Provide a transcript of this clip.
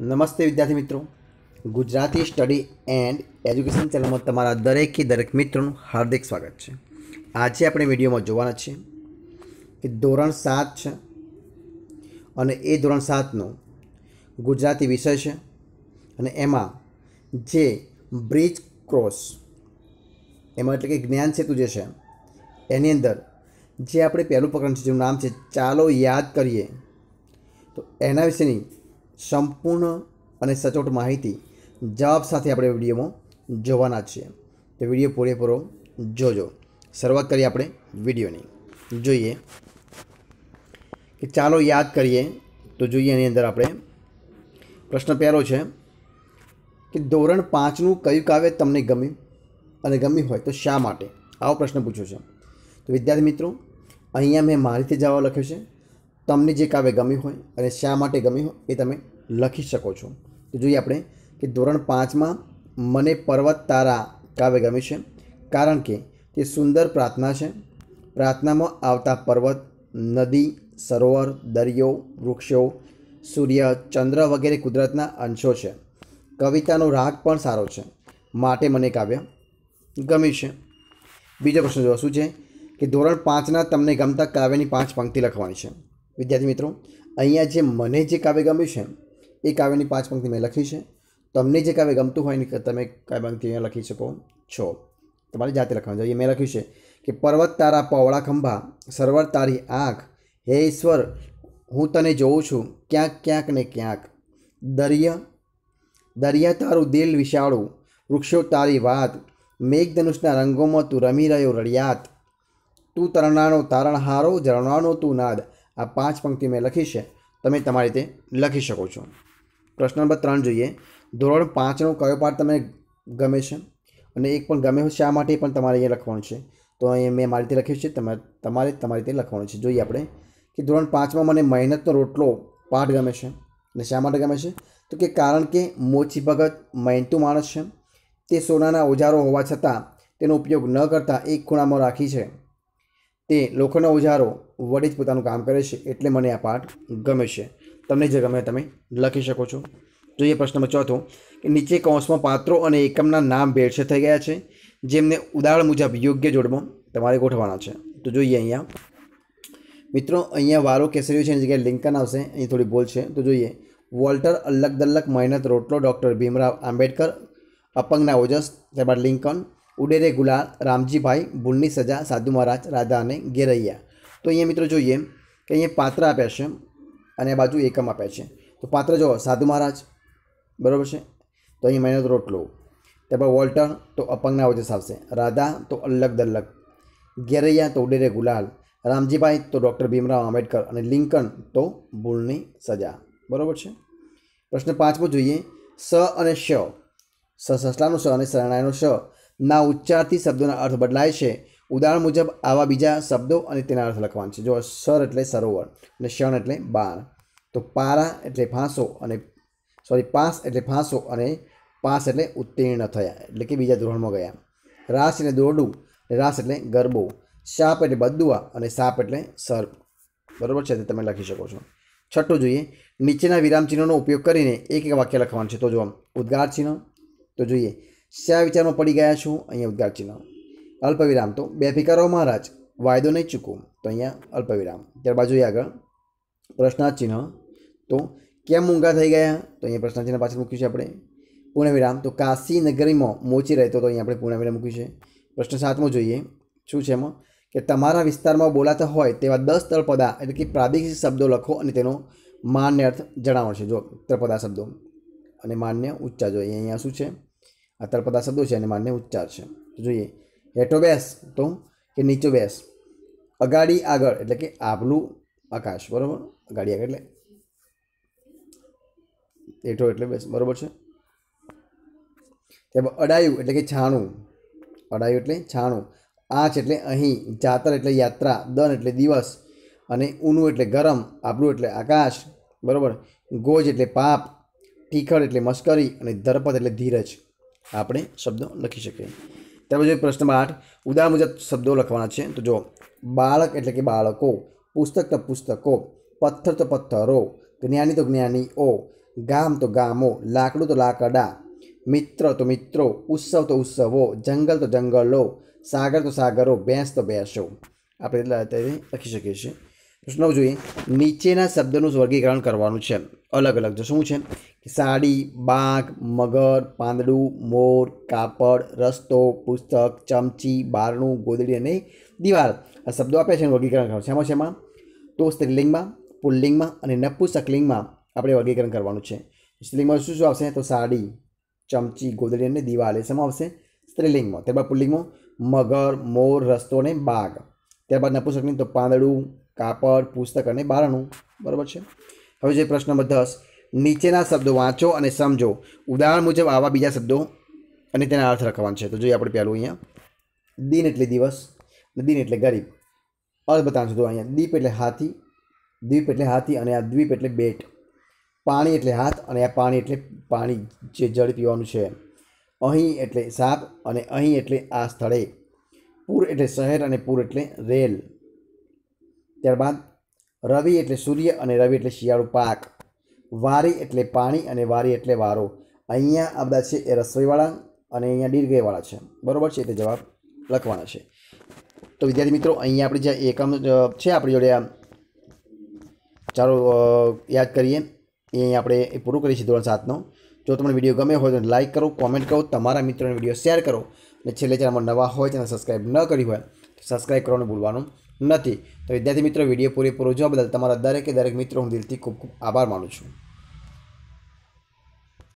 નમસ્તે વિદ્યાર્થી મિત્રો ગુજરાતી સ્ટડી એન્ડ એજ્યુકેશન ચેનલમાં તમારા દરેકે દરેક મિત્રોનું હાર્દિક સ્વાગત છે આજે આપણે વિડીયોમાં જોવાના છે કે ધોરણ સાત છે અને એ ધોરણ સાતનો ગુજરાતી વિષય છે અને એમાં જે બ્રિજ ક્રોસ એમાં એટલે કે જ્ઞાન સેતુ જે છે એની અંદર જે આપણે પહેલું પ્રકરણ છે જેનું નામ છે ચાલો યાદ કરીએ તો એના વિશેની સંપૂર્ણ અને સચોટ માહિતી જવાબ સાથે આપણે વિડીયોમાં જોવાના છીએ તો વિડીયો પૂરેપૂરો જોજો શરૂઆત કરીએ આપણે વિડીયોની જોઈએ કે ચાલો યાદ કરીએ તો જોઈએ એની અંદર આપણે પ્રશ્ન પહેલો છે કે ધોરણ પાંચનું કયું કાવ્ય તમને ગમ્યું અને ગમ્યું હોય તો શા માટે આવો પ્રશ્ન પૂછ્યો છે તો વિદ્યાર્થી મિત્રો અહીંયા મેં મારીથી જવાબ લખ્યો છે તમને જે કાવ્ય ગમ્યું હોય અને શા માટે ગમ્યું હોય એ તમે લખી શકો છો તો જોઈએ આપણે કે ધોરણ પાંચમાં મને પર્વત તારા કાવ્ય ગમ્યું છે કારણ કે તે સુંદર પ્રાર્થના છે પ્રાર્થનામાં આવતા પર્વત નદી સરોવર દરિયો વૃક્ષો સૂર્ય ચંદ્ર વગેરે કુદરતના અંશો છે કવિતાનો રાગ પણ સારો છે માટે મને કાવ્ય ગમ્યું છે બીજો પ્રશ્ન જોવા શું છે કે ધોરણ પાંચના તમને ગમતા કાવ્યની પાંચ પંક્તિ લખવાની છે વિદ્યાર્થી મિત્રો અહીંયા જે મને જે કાવ્ય ગમ્યું છે એ કાવ્યની પાંચ પંક્તિ મેં લખી છે તમને જે કાવ્ય ગમતું હોય ને તમે કાવ્ય પંક્તિ અહીંયા લખી શકો છો તમારી જાતે લખવાનું જોઈએ મેં લખ્યું છે કે પર્વત તારા પવળા ખંભા સર્વર તારી આંખ હે ઈશ્વર હું તને જોઉં છું ક્યાંક ક્યાંક ને ક્યાંક દરિયા દરિયા તારું દિલ વિશાળું વૃક્ષો તારી વાત મેઘધનુષના રંગોમાં તું રમી રહ્યો રડિયાત તું તરણાનો તારણહારો ઝરણાનો તું નાદ આ પાંચ પંક્તિ મેં લખી છે તમે તમારી રીતે લખી શકો છો પ્રશ્ન નંબર ત્રણ જોઈએ ધોરણ પાંચનો કયો પાઠ તમે ગમે છે અને એક પણ ગમે શા માટે પણ તમારે અહીંયા લખવાનું છે તો અહીંયા મેં મારી રીતે લખ્યું છે તમારે તમારે તમારી રીતે લખવાનું છે જોઈએ આપણે કે ધોરણ પાંચમાં મને મહેનતનો રોટલો પાઠ ગમે છે અને શા માટે ગમે છે તો કે કારણ કે મોચી ભગત મહેનતું માણસ છે તે સોનાના ઓજારો હોવા છતાં તેનો ઉપયોગ ન કરતાં એક ખૂણામાં રાખી છે તે લોખંડના ઉજારો વડે જ પોતાનું કામ કરે છે એટલે મને આ પાઠ ગમે છે તમને જે ગમે તમે લખી શકો છો જોઈએ પ્રશ્ન ચોથો કે નીચે કૌંસમાં પાત્રો અને એકમના નામ ભેળસેળ થઈ ગયા છે જેમને ઉદાહરણ મુજબ યોગ્ય જોડમાં તમારે ગોઠવાના છે તો જોઈએ અહીંયા મિત્રો અહીંયા વારો કેસરીઓ છે એની જગ્યાએ લિંકન આવશે અહીં થોડી ભૂલ છે તો જોઈએ વોલ્ટર અલગ દલ્લક મહેનત રોટલો ડૉક્ટર ભીમરાવ આંબેડકર અપંગના ઓજસ ત્યારબાદ લિંકન ઉડેરે ગુલાલ રામજીભાઈ ભૂલની સજા સાધુ મહારાજ રાધા અને ગેરૈયા તો અહીંયા મિત્રો જોઈએ કે અહીંયા પાત્ર આપ્યા છે અને બાજુ એકમ આપ્યા છે તો પાત્ર જો સાધુ મહારાજ બરાબર છે તો અહીં મહેનત રોટલો ત્યારબાદ વોલ્ટર તો અપંગના વજસ આવશે રાધા તો અલગ દલગ ગેરૈયા તો ઉડેરે ગુલાલ રામજીભાઈ તો ડૉક્ટર ભીમરાવ આંબેડકર અને લિંકન તો ભૂલની સજા બરાબર છે પ્રશ્ન પાંચમો જોઈએ સ અને શ સસલાનું સ અને શરણાઈનું શ ના ઉચ્ચારથી શબ્દોના અર્થ બદલાય છે ઉદાહરણ મુજબ આવા બીજા શબ્દો અને તેના અર્થ લખવાના છે જો સર એટલે સરોવર અને ક્ષણ એટલે બાર તો પારા એટલે ફાંસો અને સોરી પાસ એટલે ફાંસો અને પાસ એટલે ઉત્તીર્ણ થયા એટલે કે બીજા ધોરણમાં ગયા રાસ એટલે દોરડું રાસ એટલે ગરબો સાપ એટલે બદુઆ અને સાપ એટલે સર્પ બરોબર છે તે તમે લખી શકો છો છઠ્ઠું જોઈએ નીચેના વિરામ ચિહ્નોનો ઉપયોગ કરીને એક એક વાક્ય લખવાનું છે તો જો ઉદ્ગાર ચિહ્ન તો જોઈએ શા વિચારમાં પડી ગયા છું અહીંયા ઉદ્ગાર ચિહ્ન અલ્પવિરામ તો બે ફિકારો મહારાજ વાયદો નહીં ચૂકવો તો અહીંયા અલ્પવિરામ ત્યારબાદ જોઈએ આગળ પ્રશ્નાર્થ ચિહ્ન તો કેમ ઊંઘા થઈ ગયા તો અહીંયા પ્રશ્નાર્થ ચિહ્ન પાછળ મૂક્યું છે આપણે પૂર્ણવિરામ તો કાશી નગરીમાં મોચી રહેતો તો અહીંયા આપણે પૂર્ણવિરામ મૂક્યું છે પ્રશ્ન સાતમો જોઈએ શું છે એમાં કે તમારા વિસ્તારમાં બોલાતા હોય તેવા દસ તળપદા એટલે કે પ્રાદેશિક શબ્દો લખો અને તેનો માન્ય અર્થ જણાવો છે જો તળપદા શબ્દો અને માન્ય ઉચ્ચાર જોઈએ અહીંયા શું છે આ તળપદા શબ્દો છે અને માન્ય ઉચ્ચાર છે જોઈએ હેઠો બેસ તો કે નીચો બેસ અગાડી આગળ એટલે કે આભલું આકાશ બરાબર અગાડી આગળ એટલે હેઠો એટલે બેસ બરાબર છે ત્યારબાદ અડાયું એટલે કે છાણું અડાયું એટલે છાણું આંચ એટલે અહીં જાતર એટલે યાત્રા દન એટલે દિવસ અને ઊનું એટલે ગરમ આબલું એટલે આકાશ બરાબર ગોજ એટલે પાપ ટીખળ એટલે મશ્કરી અને ધરપત એટલે ધીરજ આપણે શબ્દો લખી શકીએ ત્યારબાદ જોઈએ પ્રશ્ન આઠ ઉદાહરણ મુજબ શબ્દો લખવાના છે તો જો બાળક એટલે કે બાળકો પુસ્તક તો પુસ્તકો પથ્થર તો પથ્થરો જ્ઞાની તો જ્ઞાનીઓ ગામ તો ગામો લાકડું તો લાકડા મિત્ર તો મિત્રો ઉત્સવ તો ઉત્સવો જંગલ તો જંગલો સાગર તો સાગરો ભેંસ તો ભેંસો આપણે એટલે અત્યારે લખી શકીએ છીએ પ્રશ્ન જોઈએ નીચેના શબ્દોનું વર્ગીકરણ કરવાનું છે અલગ અલગ જો શું છે કે સાડી બાગ મગર પાંદડું મોર કાપડ રસ્તો પુસ્તક ચમચી બારણું ગોદડી અને દિવાલ આ શબ્દો આપ્યા છે વર્ગીકરણ કરવાનું શેમાં શેમાં તો સ્ત્રીલિંગમાં પુલ્લિંગમાં અને નપુસકલિંગમાં આપણે વર્ગીકરણ કરવાનું છે સ્ત્રીલિંગમાં શું શું આવશે તો સાડી ચમચી ગોદડી અને દિવાલ એ શેમાં આવશે સ્ત્રીલિંગમાં ત્યારબાદ પુલ્લિંગમાં મગર મોર રસ્તો અને બાગ ત્યારબાદ નપુસકલિંગ તો પાંદડું કાપડ પુસ્તક અને બારણું બરાબર છે હવે જે પ્રશ્ન નંબર દસ નીચેના શબ્દો વાંચો અને સમજો ઉદાહરણ મુજબ આવા બીજા શબ્દો અને તેના અર્થ લખવાનો છે તો જોઈએ આપણે પહેલું અહીંયા દિન એટલે દિવસ દિન એટલે ગરીબ અર્થ બતાવશું તો અહીંયા દીપ એટલે હાથી દ્વીપ એટલે હાથી અને આ દ્વીપ એટલે બેટ પાણી એટલે હાથ અને આ પાણી એટલે પાણી જે જળ પીવાનું છે અહીં એટલે સાપ અને અહીં એટલે આ સ્થળે પૂર એટલે શહેર અને પૂર એટલે રેલ ત્યારબાદ રવિ એટલે સૂર્ય અને રવિ એટલે શિયાળુ પાક વારી એટલે પાણી અને વારી એટલે વારો અહીંયા આ બધા છે એ રસોઈવાળા અને અહીંયા દીર્ઘયવાળા છે બરાબર છે તે જવાબ લખવાના છે તો વિદ્યાર્થી મિત્રો અહીંયા આપણે જે એકમ છે આપણી જોડે આ ચાલો યાદ કરીએ એ અહીંયા આપણે એ પૂરું કરીએ છીએ ધોરણ સાતનો જો તમને વિડીયો ગમે હોય તો લાઇક કરો કોમેન્ટ કરો તમારા મિત્રોને વિડીયો શેર કરો અને છેલ્લે ચેનલમાં નવા હોય ચેનલ સબસ્ક્રાઈબ ન કરી હોય તો સબસ્ક્રાઈબ કરવાનું ભૂલવાનું નથી તો વિદ્યાર્થી મિત્રો વિડીયો પૂરેપૂરો જોવા બદલ તમારા દરેકે દરેક મિત્રો હું દિલથી ખૂબ ખૂબ આભાર માનું છું